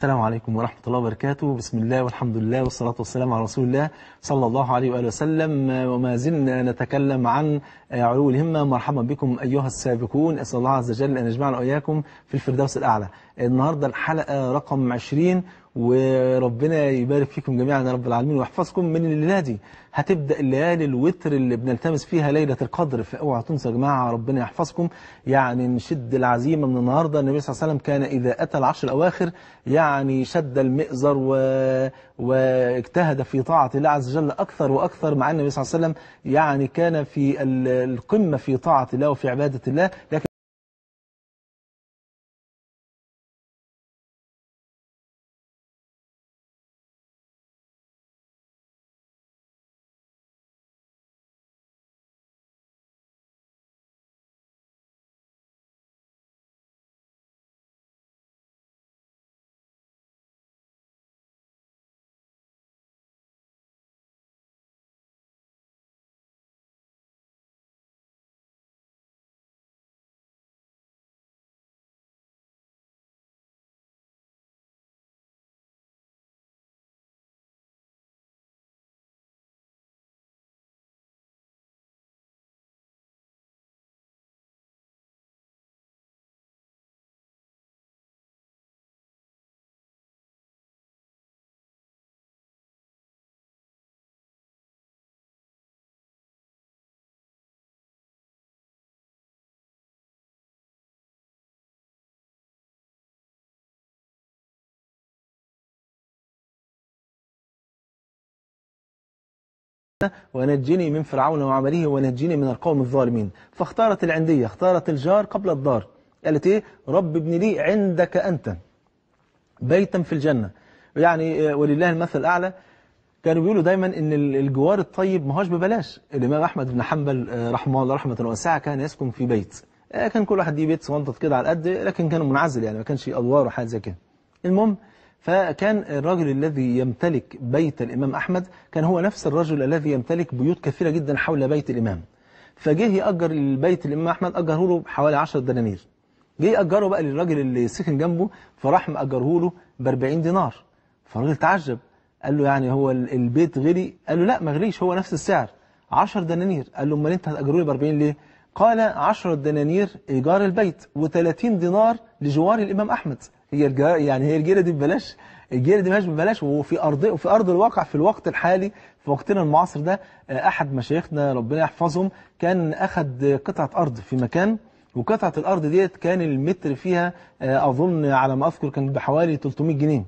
السلام عليكم ورحمة الله وبركاته بسم الله والحمد لله والصلاة والسلام على رسول الله صلى الله عليه وآله وسلم وما زلنا نتكلم عن علو الهمة مرحبا بكم أيها السابقون أسأل الله عز وجل أن يجمعنا وإياكم في الفردوس الأعلى النهاردة الحلقة رقم 20 وربنا يبارك فيكم جميعا يا رب العالمين ويحفظكم من الليلة دي هتبدأ الليالي الوتر اللي بنلتمس فيها ليلة القدر فاوعى تنسى يا جماعة ربنا يحفظكم يعني نشد العزيمة من النهاردة النبي صلى الله عليه وسلم كان إذا أتى العشر الأواخر يعني شد المئزر و... واجتهد في طاعة الله عز وجل أكثر وأكثر مع النبي صلى الله عليه وسلم يعني كان في القمة في طاعة الله وفي عبادة الله لكن ونجني من فرعون وعمله ونجني من القوم الظالمين فاختارت العندية اختارت الجار قبل الدار قالت ايه رب ابن لي عندك أنت بيتا في الجنة يعني ولله المثل الأعلى كانوا بيقولوا دايما ان الجوار الطيب ما هوش ببلاش الامام احمد بن حنبل آه، رحمه الله رحمه واسعه كان يسكن في بيت آه، كان كل واحد ليه بيت صغنطط كده على قد لكن كان منعزل يعني ما كانش ادوار وحاجات زي كده المهم فكان الرجل الذي يمتلك بيت الإمام أحمد كان هو نفس الرجل الذي يمتلك بيوت كثيرة جدا حول بيت الإمام فجه يأجر البيت الإمام أحمد أجره له حوالي 10 دنانير جه أجره بقى للراجل اللي سكن جنبه فراح مأجره له ب 40 دينار فالراجل تعجب قال له يعني هو البيت غلي قال له لا ما غليش هو نفس السعر 10 دنانير قال له امال انت هتأجره ب 40 ليه قال 10 دنانير إيجار البيت و30 دينار لجوار الإمام أحمد هي الجو... يعني هي الجيره دي ببلاش الجيره دي مش ببلاش وفي ارض وفي ارض الواقع في الوقت الحالي في وقتنا المعاصر ده آه، احد مشايخنا ربنا يحفظهم كان اخذ قطعه ارض في مكان وقطعه الارض ديت كان المتر فيها آه، اظن على ما اذكر كان بحوالي 300 جنيه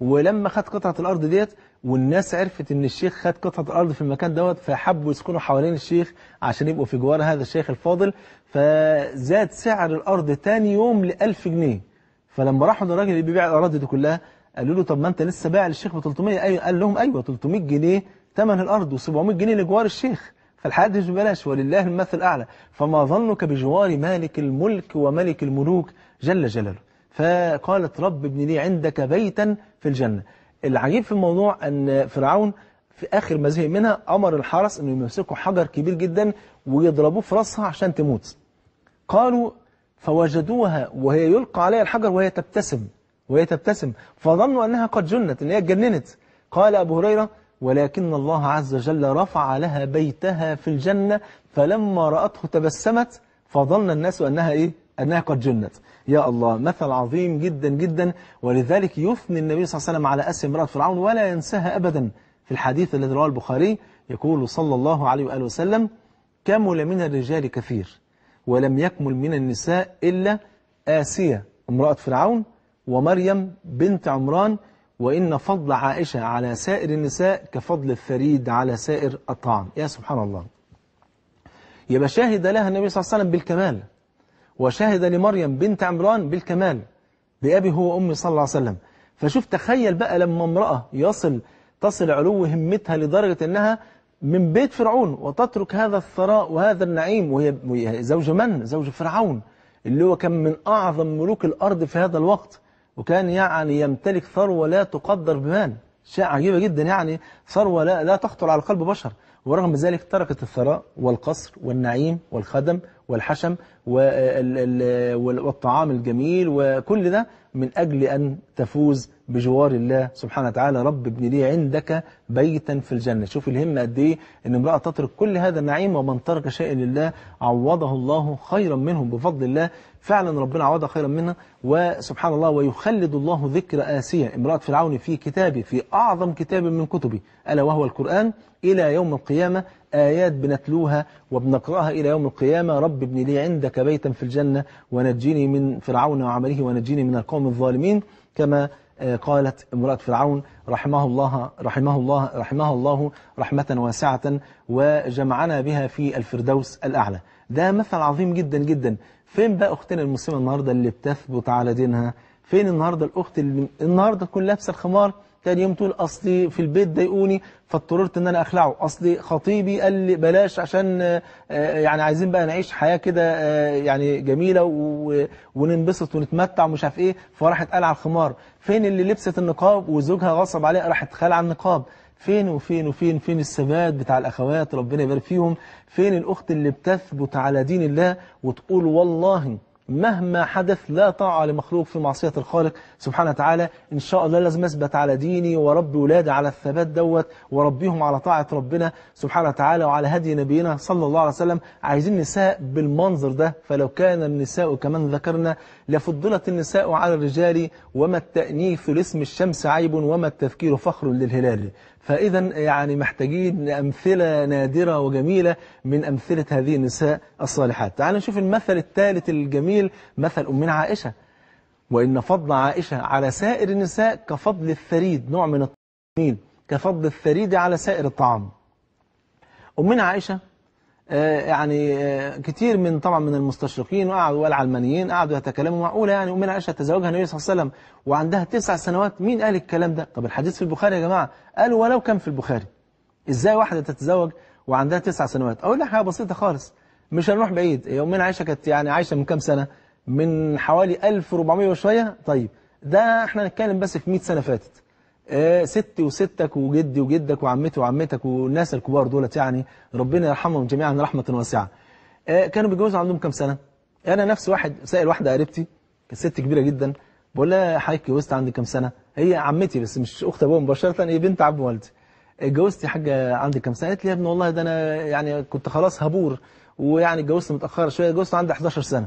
ولما خد قطعه الارض ديت والناس عرفت ان الشيخ خد قطعه الارض في المكان دوت فحبوا يسكنوا حوالين الشيخ عشان يبقوا في جوار هذا الشيخ الفاضل فزاد سعر الارض تاني يوم ل 1000 جنيه فلما راحوا للراجل اللي بيبيع الأراضي دي كلها قالوا له طب ما أنت لسه بايع للشيخ ب 300 أيوة قال لهم أيوة 300 جنيه ثمن الأرض و700 جنيه لجوار الشيخ فالحياه مش ببلاش ولله المثل الأعلى فما ظنك بجوار مالك الملك وملك الملوك جل جلاله فقالت رب ابن لي عندك بيتا في الجنة العجيب في الموضوع أن فرعون في آخر زهق منها أمر الحرس أنه يمسكوا حجر كبير جدا ويضربوه في راسها عشان تموت قالوا فوجدوها وهي يلقى عليها الحجر وهي تبتسم وهي تبتسم فظنوا أنها قد جنت أن هي اتجننت قال أبو هريرة ولكن الله عز وجل رفع لها بيتها في الجنة فلما رأته تبسمت فظن الناس أنها إيه؟ أنها قد جنت يا الله مثل عظيم جدا جدا ولذلك يثني النبي صلى الله عليه وسلم على أسم امرأة فرعون ولا ينساها أبدا في الحديث الذي رواه البخاري يقول صلى الله عليه وآله وسلم كمل من الرجال كثير ولم يكمل من النساء إلا آسية امرأة فرعون ومريم بنت عمران وإن فضل عائشة على سائر النساء كفضل الثريد على سائر الطعام يا سبحان الله يبقى شاهد لها النبي صلى الله عليه وسلم بالكمال وشاهد لمريم بنت عمران بالكمال بأبي هو أمي صلى الله عليه وسلم فشوف تخيل بقى لما امرأة يصل تصل علو همتها لدرجة أنها من بيت فرعون وتترك هذا الثراء وهذا النعيم وهي زوجة من؟ زوجة فرعون اللي هو كان من أعظم ملوك الأرض في هذا الوقت وكان يعني يمتلك ثروة لا تقدر بمال شيء عجيبة جدا يعني ثروة لا, لا تخطر على قلب بشر ورغم ذلك تركت الثراء والقصر والنعيم والخدم والحشم والطعام الجميل وكل ده من أجل أن تفوز بجوار الله سبحانه وتعالى رب ابن لي عندك بيتا في الجنة شوف الهمة قد ايه ان امرأة تترك كل هذا النعيم ومن ترك شيئا لله عوضه الله خيرا منهم بفضل الله فعلا ربنا عوضها خيرا منها وسبحان الله ويخلد الله ذكر آسية امرأة فرعون في كتابه في أعظم كتاب من كتبه ألا وهو القرآن إلى يوم القيامة آيات بنتلوها وبنقرأها إلى يوم القيامة رب ابن لي عندك بيتا في الجنة ونجيني من فرعون وعمله ونجيني من القوم الظالمين كما قالت امرأة فرعون رحمه الله رحمه الله رحمه الله رحمة واسعة وجمعنا بها في الفردوس الأعلى ده مثل عظيم جدا جدا فين بقى أختنا المسلمة النهاردة اللي بتثبت على دينها فين النهاردة الأخت اللي النهاردة تكون لابسة الخمار تاني يوم تقول أصلي في البيت ضايقوني فاضطررت أن أنا أخلعه أصلي خطيبي قال لي بلاش عشان آه، يعني عايزين بقى نعيش حياة كده آه، يعني جميلة وننبسط ونتمتع ومش عارف إيه فراحت قلع الخمار فين اللي لبست النقاب وزوجها غصب عليها راحت خلع النقاب فين وفين وفين فين الثبات بتاع الأخوات ربنا يبارك فيهم فين الأخت اللي بتثبت على دين الله وتقول والله مهما حدث لا طاعة لمخلوق في معصية الخالق سبحانه وتعالى إن شاء الله لازم أثبت على ديني وربي ولادي على الثبات دوت وربيهم على طاعة ربنا سبحانه وتعالى وعلى هدي نبينا صلى الله عليه وسلم عايزين نساء بالمنظر ده فلو كان النساء كمان ذكرنا لفضلت النساء على الرجال وما التأنيث لاسم الشمس عيب وما التذكير فخر للهلال فإذا يعني محتاجين أمثلة نادرة وجميلة من أمثلة هذه النساء الصالحات تعالوا نشوف المثل الثالث الجميل مثل أمنا عائشة وإن فضل عائشة على سائر النساء كفضل الثريد نوع من الطعام كفضل الثريد على سائر الطعام أمنا عائشة آه، يعني آه، كتير من طبعا من المستشرقين وقعدوا والعلمانيين قعدوا يتكلموا معقوله يعني امنا عائشه تزوجها النبي صلى الله عليه وسلم وعندها تسع سنوات مين قال الكلام ده طب الحديث في البخاري يا جماعه قالوا ولو كان في البخاري ازاي واحده تتزوج وعندها تسع سنوات اقول لك حاجه بسيطه خالص مش هنروح بعيد هي إيه، امنا عائشه كانت يعني عايشه من كام سنه من حوالي 1400 وشويه طيب ده احنا هنتكلم بس في 100 سنه فاتت آه، ستي وستك وجدي وجدك وعمتي وعمتك والناس الكبار دولت يعني ربنا يرحمهم جميعا رحمة واسعة آه، كانوا بيتجوزوا عندهم كام سنة أنا نفس واحد سائل واحدة قريبتي كانت ست كبيرة جدا بقول لها حضرتك اتجوزت عندي كام سنة هي عمتي بس مش أخت أبوها مباشرة هي بنت عم والدي اتجوزت يا حاجة عندي كام سنة قالت لي يا ابني والله ده أنا يعني كنت خلاص هبور ويعني اتجوزت متأخرة شوية اتجوزت عندي 11 سنة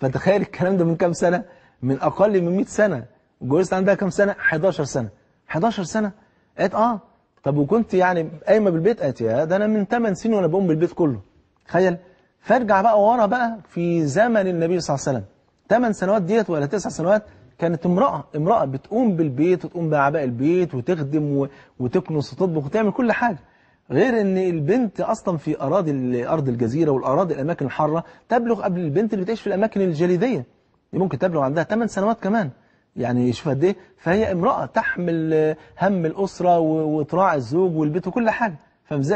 فتخيل الكلام ده من كام سنة من أقل من 100 سنة اتجوزت عندها كام سنة 11 سنة 11 سنة قالت اه طب وكنت يعني قايمة بالبيت قالت يا ده أنا من 8 سنين وأنا بقوم بالبيت كله تخيل فارجع بقى ورا بقى في زمن النبي صلى الله عليه وسلم 8 سنوات ديت ولا 9 سنوات كانت امرأة امرأة بتقوم بالبيت وتقوم بأعباء البيت وتخدم وتكنس وتطبخ وتعمل كل حاجة غير ان البنت اصلا في اراضي ارض الجزيره والاراضي الاماكن الحاره تبلغ قبل البنت اللي بتعيش في الاماكن الجليديه ممكن تبلغ عندها 8 سنوات كمان يعني شوف قد ايه فهي امرأة تحمل هم الأسرة وتراعي الزوج والبيت وكل حاجة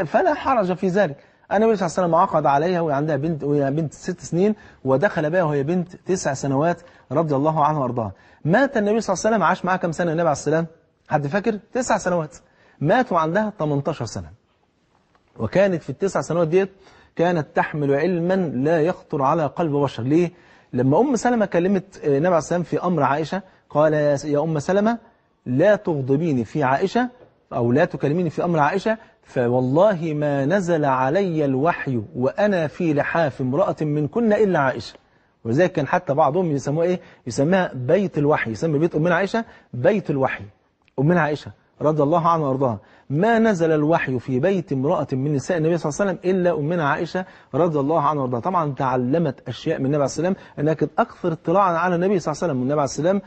فلا حرج في ذلك النبي صلى الله عليه وسلم عقد عليها وعندها بنت وهي بنت ست سنين ودخل بها وهي بنت تسع سنوات رضي الله عنها وارضاها مات النبي صلى الله عليه وسلم عاش معاها كم سنة النبي عليه السلام حد فاكر تسع سنوات مات وعندها 18 سنة وكانت في التسع سنوات ديت كانت تحمل علما لا يخطر على قلب بشر ليه لما أم سلمة كلمت النبي عليه السلام في أمر عائشة قال يا أم سلمة لا تغضبيني في عائشة أو لا تكلميني في أمر عائشة فوالله ما نزل علي الوحي وأنا في لحاف امرأة من كنا إلا عائشة وذلك كان حتى بعضهم يسموه إيه يسميها بيت الوحي يسمي بيت أمنا عائشة بيت الوحي أمنا عائشة رضي الله عنها وارضاها ما نزل الوحي في بيت امرأة من نساء النبي صلى الله عليه وسلم إلا أمنا عائشة رضي الله عنها وارضاها طبعا تعلمت أشياء من النبي عليه وسلم أنها كانت أكثر اطلاعا على النبي صلى الله عليه وسلم والنبي عليه وسلم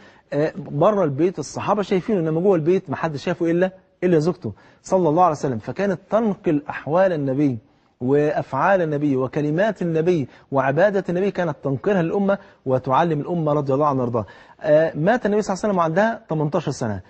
بره البيت الصحابة شايفينه إنما جوه البيت ما حد شافه إلا إلا زوجته صلى الله عليه وسلم فكانت تنقل أحوال النبي وأفعال النبي وكلمات النبي وعبادة النبي كانت تنقلها للأمة وتعلم الأمة رضي الله عنها وارضاها آه، مات النبي صلى الله عليه وسلم عندها 18 سنة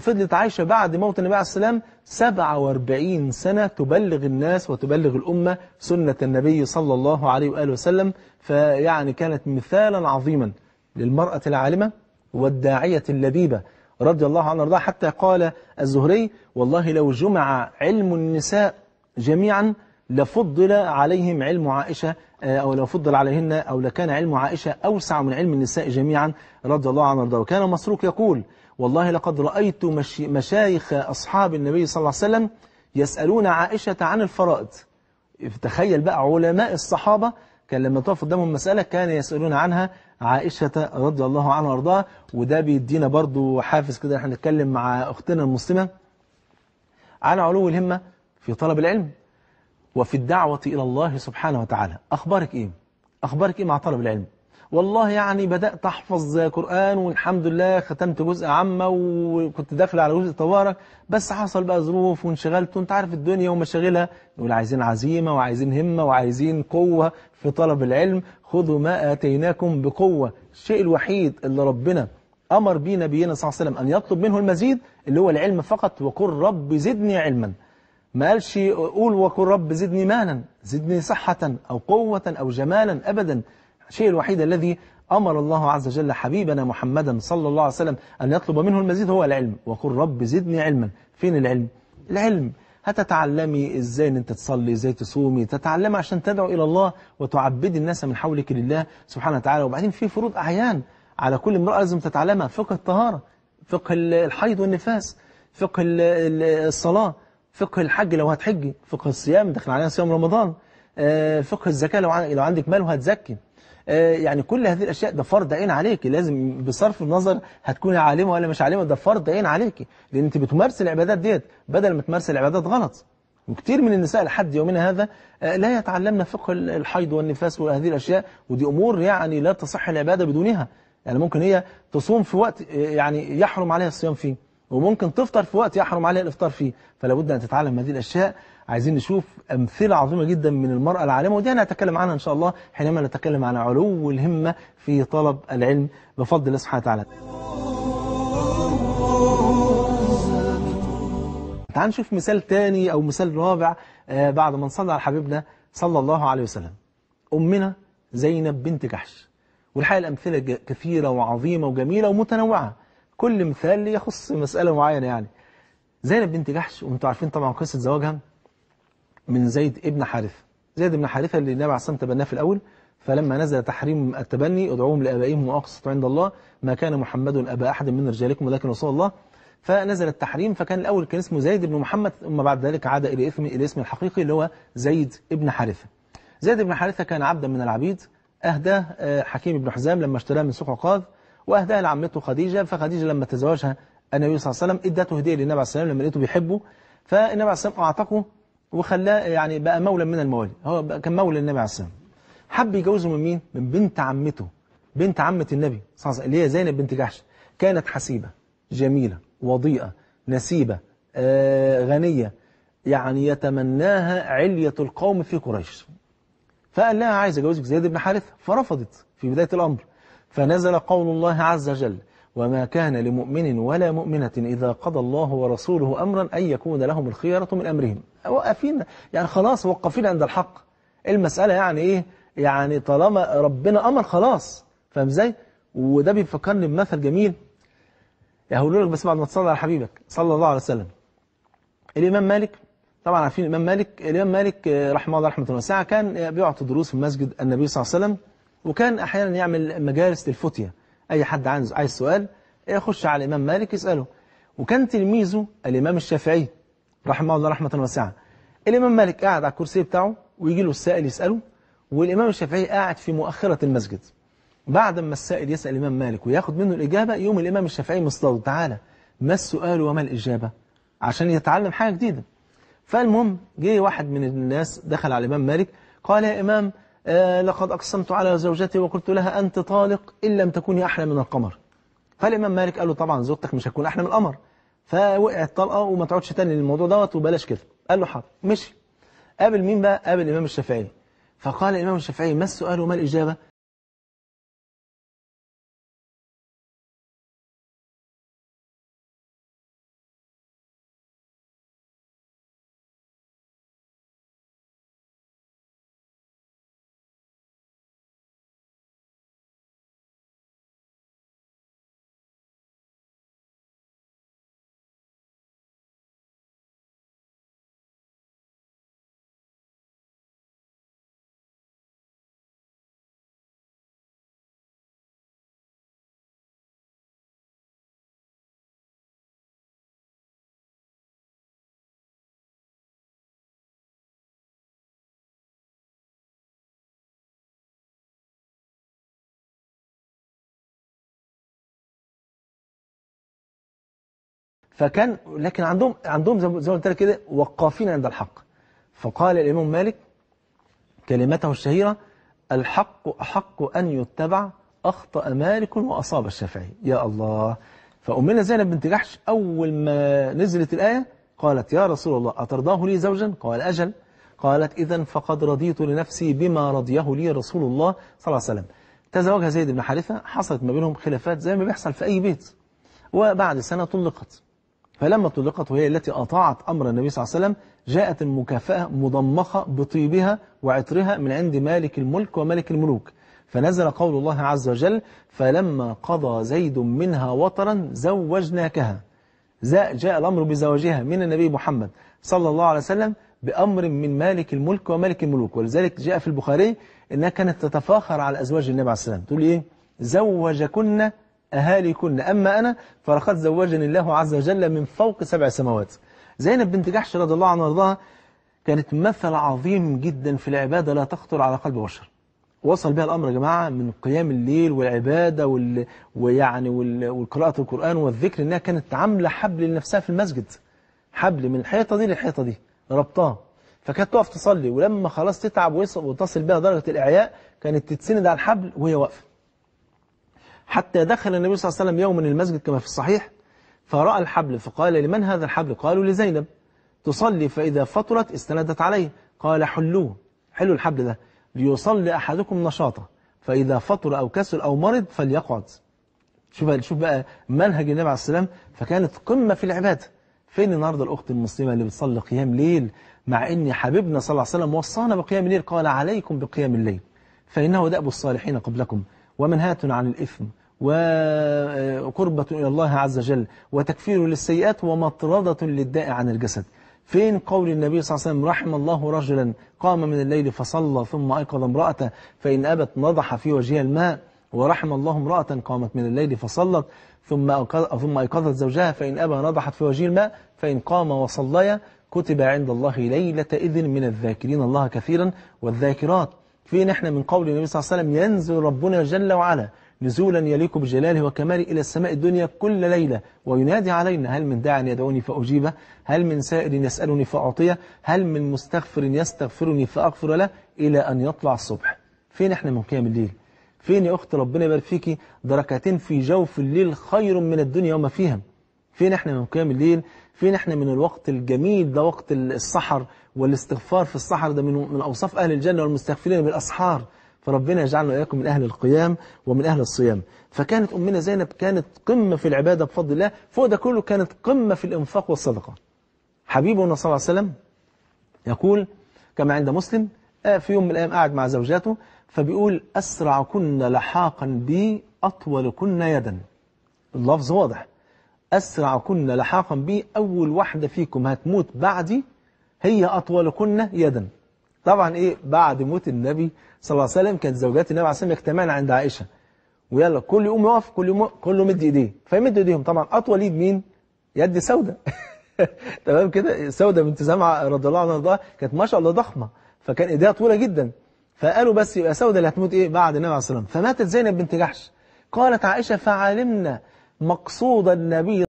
فضلت عايشة بعد موت النبي عليه السلام 47 سنة تبلغ الناس وتبلغ الأمة سنة النبي صلى الله عليه وآله وسلم فيعني كانت مثالا عظيما للمرأة العالمة والداعية اللبيبة رضي الله عنه رضاه حتى قال الزهري والله لو جمع علم النساء جميعا لفضل عليهم علم عائشة آه، أو لو فضل عليهن أو لكان علم عائشة أوسع من علم النساء جميعا رضي الله عنه رضاه وكان مسروق يقول والله لقد رأيت مشايخ أصحاب النبي صلى الله عليه وسلم يسألون عائشة عن الفرائض تخيل بقى علماء الصحابة كان لما تقف قدامهم مسألة كان يسألون عنها عائشة رضي الله عنها وارضاها وده بيدينا برضو حافز كده احنا نتكلم مع أختنا المسلمة على علو الهمة في طلب العلم وفي الدعوة إلى الله سبحانه وتعالى أخبارك إيه؟ أخبارك إيه مع طلب العلم؟ والله يعني بدأت أحفظ قرآن والحمد لله ختمت جزء عامة وكنت داخل على جزء تبارك بس حصل بقى ظروف وانشغلت وانت عارف الدنيا ومشاغلها نقول عايزين عزيمة وعايزين همة وعايزين قوة في طلب العلم خذوا ما آتيناكم بقوة الشيء الوحيد اللي ربنا أمر بيه نبينا صلى الله عليه وسلم أن يطلب منه المزيد اللي هو العلم فقط وقل رب زدني علما ما قالش قول وقل رب زدني مالا زدني صحة أو قوة أو جمالا أبدا الشيء الوحيد الذي أمر الله عز وجل حبيبنا محمدا صلى الله عليه وسلم أن يطلب منه المزيد هو العلم وقل رب زدني علما فين العلم؟ العلم هتتعلمي ازاي ان انت تصلي ازاي تصومي تتعلمي عشان تدعو الى الله وتعبدي الناس من حولك لله سبحانه وتعالى وبعدين في فروض اعيان على كل امراه لازم تتعلمها فقه الطهاره فقه الحيض والنفاس فقه الصلاه فقه الحج لو هتحجي فقه الصيام داخل علينا صيام رمضان آه، فقه الزكاه لو عندك مال وهتزكي آه، يعني كل هذه الأشياء ده فرض عين عليكي لازم بصرف النظر هتكوني عالمة ولا مش عالمة ده فرض عين عليكي لأن أنت بتمارسي العبادات ديت بدل ما تمارسي العبادات غلط وكتير من النساء لحد يومنا هذا آه، لا يتعلمن فقه الحيض والنفاس وهذه الأشياء ودي أمور يعني لا تصح العبادة بدونها يعني ممكن هي تصوم في وقت آه، يعني يحرم عليها الصيام فيه وممكن تفطر في وقت يحرم عليها الإفطار فيه فلا بد أن تتعلم هذه الأشياء عايزين نشوف أمثلة عظيمة جدا من المرأة العالمة ودي هنتكلم عنها إن شاء الله حينما نتكلم عن علو الهمة في طلب العلم بفضل الله سبحانه وتعالى تعال نشوف مثال ثاني أو مثال رابع آه، بعد ما نصلي على حبيبنا صلى الله عليه وسلم أمنا زينب بنت جحش والحقيقة الأمثلة كثيرة وعظيمة وجميلة ومتنوعة كل مثال يخص مسألة معينة يعني زينب بنت جحش وانتم عارفين طبعا قصة زواجها من زيد ابن حارثة زيد بن حارثة اللي النبي عليه الصلاة والسلام تبناه في الأول فلما نزل تحريم التبني ادعوهم لآبائهم وأقسطوا عند الله ما كان محمد أبا أحد من رجالكم ولكن رسول الله فنزل التحريم فكان الأول كان اسمه زيد بن محمد ثم بعد ذلك عاد إلى اسم إلى اسم الحقيقي اللي هو زيد بن حارثة زيد بن حارثة كان عبدا من العبيد أهداه حكيم بن حزام لما اشتراه من سوق عقاظ وأهداه لعمته خديجة فخديجة لما تزوجها النبي صلى الله عليه وسلم ادته هدية للنبي عليه الصلاة والسلام لما لقيته بيحبه فالنبي عليه الصلاة والسلام أعتقه وخلاه يعني بقى مولى من الموالي هو بقى كان مولى النبي عليه الصلاه والسلام حب يجوزه من مين من بنت عمته بنت عمه النبي صلى الله عليه وسلم اللي هي زينب بنت جحش كانت حسيبه جميله وضيئه نسيبه آه غنيه يعني يتمناها عليه القوم في قريش فقال لها عايز اجوزك زيد بن حارثه فرفضت في بدايه الامر فنزل قول الله عز وجل وما كان لمؤمن ولا مؤمنة إذا قضى الله ورسوله أمرا أن يكون لهم الخيرة من أمرهم واقفين يعني خلاص وقفين عند الحق المسألة يعني إيه يعني طالما ربنا أمر خلاص فاهم إزاي وده بيفكرني بمثل جميل هقول لك بس بعد ما تصلي على حبيبك صلى الله عليه وسلم الإمام مالك طبعا عارفين الإمام مالك الإمام مالك آه، رحمه الله رحمة واسعة كان آه، بيعطي دروس في مسجد النبي صلى الله عليه وسلم وكان أحيانا يعمل مجالس للفتية أي حد عايز سؤال يخش على الإمام مالك يسأله وكان تلميذه الإمام الشافعي رحمه الله رحمة واسعة الإمام مالك قاعد على الكرسي بتاعه ويجي له السائل يسأله والإمام الشافعي قاعد في مؤخرة المسجد بعد ما السائل يسأل الإمام مالك وياخد منه الإجابة يوم الإمام الشافعي مصطاد تعالى ما السؤال وما الإجابة عشان يتعلم حاجة جديدة فالمهم جه واحد من الناس دخل على الإمام مالك قال يا إمام آه لقد أقسمت على زوجتي وقلت لها أنت طالق إن لم تكوني أحلى من القمر فالإمام مالك قال له طبعا زوجتك مش هتكون أحلى من القمر فوقعت طلقه وما تعودش تاني للموضوع دوت وبلاش كده قال له حاضر مشي قابل مين بقى قابل الامام الشافعي فقال الامام الشافعي ما السؤال وما الاجابه فكان لكن عندهم عندهم زي ما قلت لك كده وقافين عند الحق فقال الإمام مالك كلمته الشهيرة الحق أحق أن يتبع أخطأ مالك وأصاب الشافعي يا الله فأمنا زينب بنت جحش أول ما نزلت الآية قالت يا رسول الله أترضاه لي زوجا قال أجل قالت إذا فقد رضيت لنفسي بما رضيه لي رسول الله صلى الله عليه وسلم تزوجها زيد بن حارثة حصلت ما بينهم خلافات زي ما بيحصل في أي بيت وبعد سنة طلقت فلما طلقت وهي التي أطاعت أمر النبي صلى الله عليه وسلم جاءت المكافأة مضمخة بطيبها وعطرها من عند مالك الملك وملك الملوك فنزل قول الله عز وجل فلما قضى زيد منها وطرا زوجناكها جاء الأمر بزواجها من النبي محمد صلى الله عليه وسلم بأمر من مالك الملك وملك الملوك ولذلك جاء في البخاري أنها كانت تتفاخر على أزواج النبي عليه السلام تقول إيه زوجكن أهاليكن أما أنا فلقد زوجني الله عز وجل من فوق سبع سماوات زينب بنت جحش رضي الله عنها وارضاها كانت مثل عظيم جدا في العبادة لا تخطر على قلب بشر وصل بها الأمر يا جماعة من قيام الليل والعبادة وال... ويعني وال... والقراءة القرآن والذكر إنها كانت عاملة حبل لنفسها في المسجد حبل من الحيطة دي للحيطة دي ربطها فكانت تقف تصلي ولما خلاص تتعب وتصل بها درجة الإعياء كانت تتسند على الحبل وهي واقفة حتى دخل النبي صلى الله عليه وسلم يوما المسجد كما في الصحيح فرأى الحبل فقال لمن هذا الحبل قالوا لزينب تصلي فإذا فطرت استندت عليه قال حلوه حلوا الحبل ده ليصلي أحدكم نشاطه فإذا فطر أو كسل أو مرض فليقعد شوف شوف بقى منهج النبي عليه الصلاه والسلام فكانت قمة في العبادة فين النهارده الأخت المسلمة اللي بتصلي قيام ليل مع إن حبيبنا صلى الله عليه وسلم وصانا بقيام الليل قال عليكم بقيام الليل فإنه دأب الصالحين قبلكم ومنهاة عن الإثم وقربة إلى الله عز وجل وتكفير للسيئات ومطردة للداء عن الجسد فين قول النبي صلى الله عليه وسلم رحم الله رجلا قام من الليل فصلى ثم أيقظ امرأته فإن أبت نضح في وجهها الماء ورحم الله امرأة قامت من الليل فصلت ثم ثم أيقظت زوجها فإن أبى نضحت في وجه الماء فإن قام وصليا كتب عند الله ليلة إذن من الذاكرين الله كثيرا والذاكرات فين احنا من قول النبي صلى الله عليه وسلم ينزل ربنا جل وعلا نزولا يليق بجلاله وكماله إلى السماء الدنيا كل ليلة وينادي علينا هل من داع يدعوني فأجيبه هل من سائل يسألني فأعطيه هل من مستغفر يستغفرني فأغفر له إلى أن يطلع الصبح فين احنا من قيام الليل فين يا أخت ربنا يبارك فيكي دركتين في جوف الليل خير من الدنيا وما فيها فين احنا من قيام الليل فين احنا من الوقت الجميل ده وقت السحر والاستغفار في السحر ده من, من أوصاف أهل الجنة والمستغفرين بالأسحار فربنا يجعلنا وإياكم من أهل القيام ومن أهل الصيام فكانت أمنا زينب كانت قمة في العبادة بفضل الله فوق ده كله كانت قمة في الإنفاق والصدقة حبيبنا صلى الله عليه وسلم يقول كما عند مسلم آه، في يوم من الأيام قاعد مع زوجاته فبيقول أسرعكن لحاقا بي أطولكن يدا اللفظ واضح أسرعكن لحاقا بي أول واحدة فيكم هتموت بعدي هي أطولكن يدا طبعا إيه بعد موت النبي صلى الله عليه وسلم كانت زوجات النبي عليه الصلاة والسلام يجتمعن عند عائشة ويلا كل يوم يقف كل يوم كله مد إيديه فيمد إيديهم طبعا أطول يد مين؟ يد سودة تمام كده سودة بنت سمعة رضي الله عنها وارضاها كانت ما شاء الله ضخمة فكان إيديها طويلة جدا فقالوا بس يبقى سودة اللي هتموت إيه بعد النبي عليه الصلاة والسلام فماتت زينب بنت جحش قالت عائشة فعلمنا مقصود النبي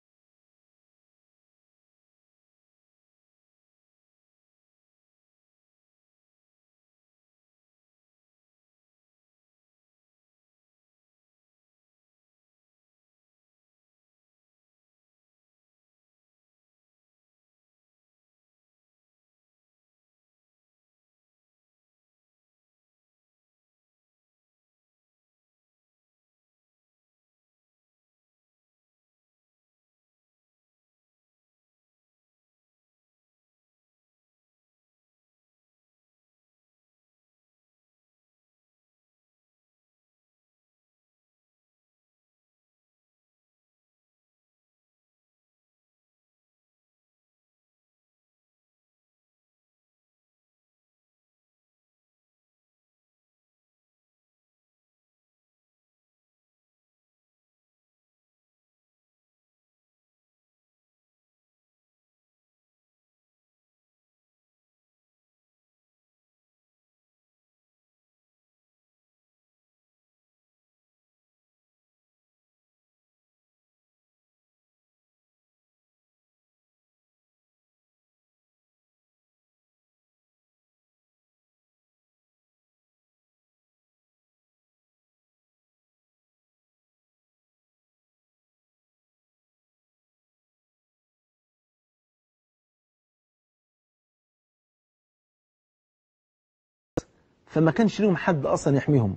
فما كانش لهم حد أصلا يحميهم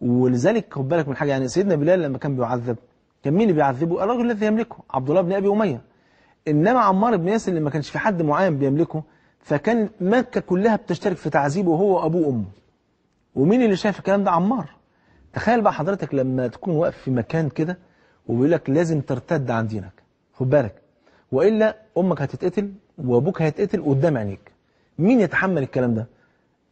ولذلك خد بالك من حاجة يعني سيدنا بلال لما كان بيعذب كان مين اللي بيعذبه الرجل الذي يملكه عبد الله بن أبي أمية إنما عمار بن ياسر اللي ما كانش في حد معين بيملكه فكان مكة كلها بتشترك في تعذيبه هو وأبوه وأمه ومين اللي شايف الكلام ده عمار تخيل بقى حضرتك لما تكون واقف في مكان كده وبيقول لك لازم ترتد عن دينك خد بالك وإلا أمك هتتقتل وأبوك هيتقتل قدام عينيك مين يتحمل الكلام ده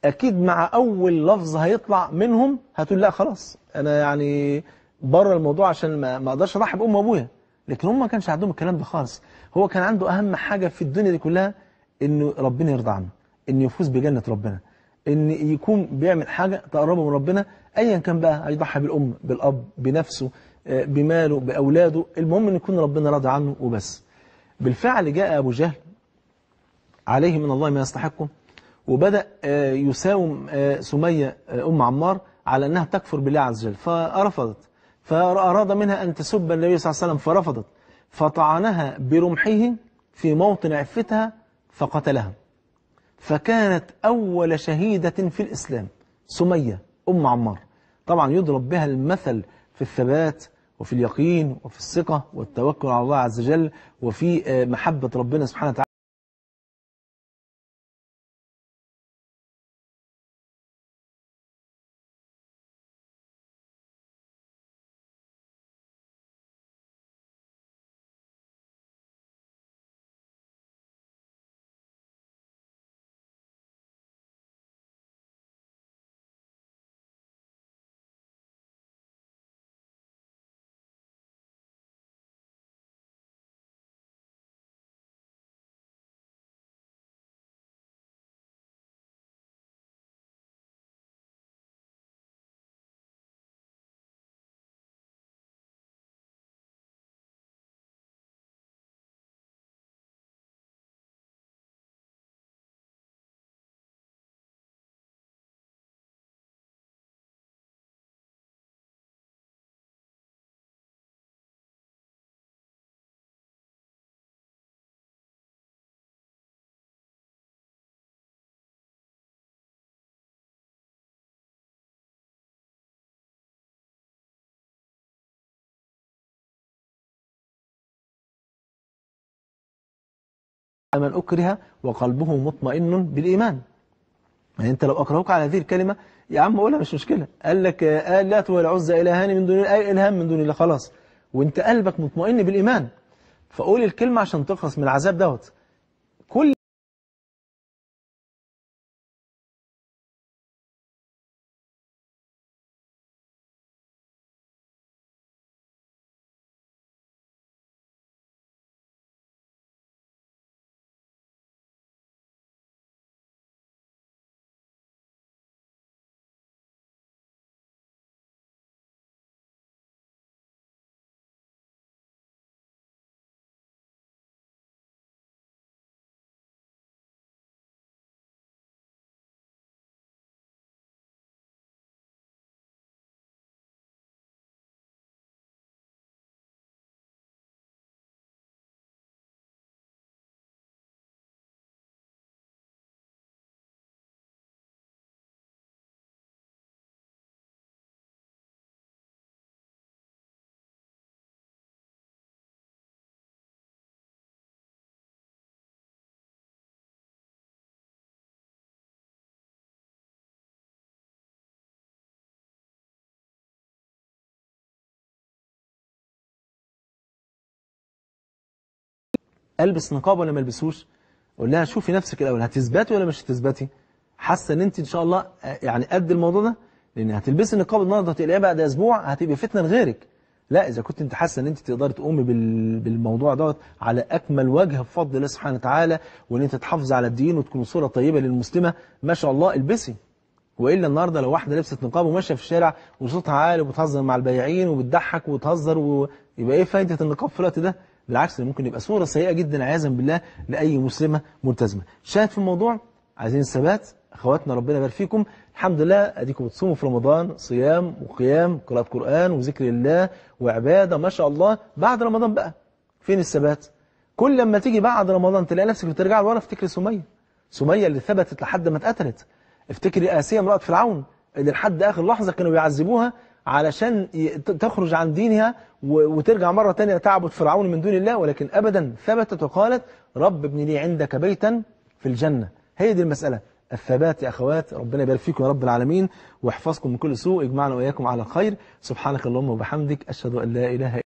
أكيد مع أول لفظ هيطلع منهم هتقول لا خلاص أنا يعني بره الموضوع عشان ما, أقدرش أضحي بأم وأبويا لكن هم ما كانش عندهم الكلام ده خالص هو كان عنده أهم حاجة في الدنيا دي كلها إنه ربنا يرضى عنه إنه يفوز بجنة ربنا إن يكون بيعمل حاجة تقربه من ربنا أيا كان بقى هيضحي بالأم بالأب بنفسه آه، بماله بأولاده المهم إن يكون ربنا راضي عنه وبس بالفعل جاء أبو جهل عليه من الله ما يستحقه وبدأ آه، يساوم آه، سمية آه، أم عمار على أنها تكفر بالله عز وجل فرفضت فأراد منها أن تسب النبي صلى الله عليه وسلم فرفضت فطعنها برمحه في موطن عفتها فقتلها فكانت أول شهيدة في الإسلام سمية أم عمار طبعا يضرب بها المثل في الثبات وفي اليقين وفي الثقة والتوكل على الله عز وجل وفي محبة ربنا سبحانه وتعالى من أكره وقلبه مطمئن بالإيمان يعني أنت لو أكرهوك على هذه الكلمة يا عم قولها مش مشكلة قال لك تولى والعزى إلهان من دون أي إلهام من دون الله خلاص وأنت قلبك مطمئن بالإيمان فقول الكلمة عشان تخلص من العذاب دوت كل البس نقاب ولا ما البسوش قول لها شوفي نفسك الاول هتثبتي ولا مش هتثبتي حاسه ان انت ان شاء الله آه، يعني قد الموضوع ده لان هتلبسي النقاب النهارده هتقلقيها بعد اسبوع هتبقى فتنه لغيرك لا اذا كنت انت حاسه ان انت تقدر تقومي بالموضوع دوت على اكمل وجه بفضل الله سبحانه وتعالى وان انت تحافظي على الدين وتكون صوره طيبه للمسلمه ما شاء الله البسي والا النهارده لو واحده لبست نقاب وماشيه في الشارع وصوتها عالي وبتهزر مع البياعين وبتضحك وتهزر ويبقى ايه فائده النقاب في الوقت ده؟ بالعكس ده ممكن يبقى صوره سيئه جدا عياذا بالله لاي مسلمه ملتزمه. شاهد في الموضوع عايزين ثبات اخواتنا ربنا يبارك فيكم الحمد لله اديكم بتصوموا في رمضان صيام وقيام قراءه قران وذكر الله وعباده ما شاء الله بعد رمضان بقى فين الثبات؟ كل لما تيجي بعد رمضان تلاقي نفسك بترجع لورا افتكر سميه سميه اللي ثبتت لحد ما اتقتلت افتكري آسيا امرأة فرعون اللي لحد آخر لحظة كانوا بيعذبوها علشان تخرج عن دينها وترجع مرة تانية تعبد فرعون من دون الله ولكن أبدا ثبتت وقالت رب ابن لي عندك بيتا في الجنة هي دي المسألة الثبات يا أخوات ربنا يبارك فيكم يا رب العالمين ويحفظكم من كل سوء اجمعنا وإياكم على الخير سبحانك اللهم وبحمدك أشهد أن لا إله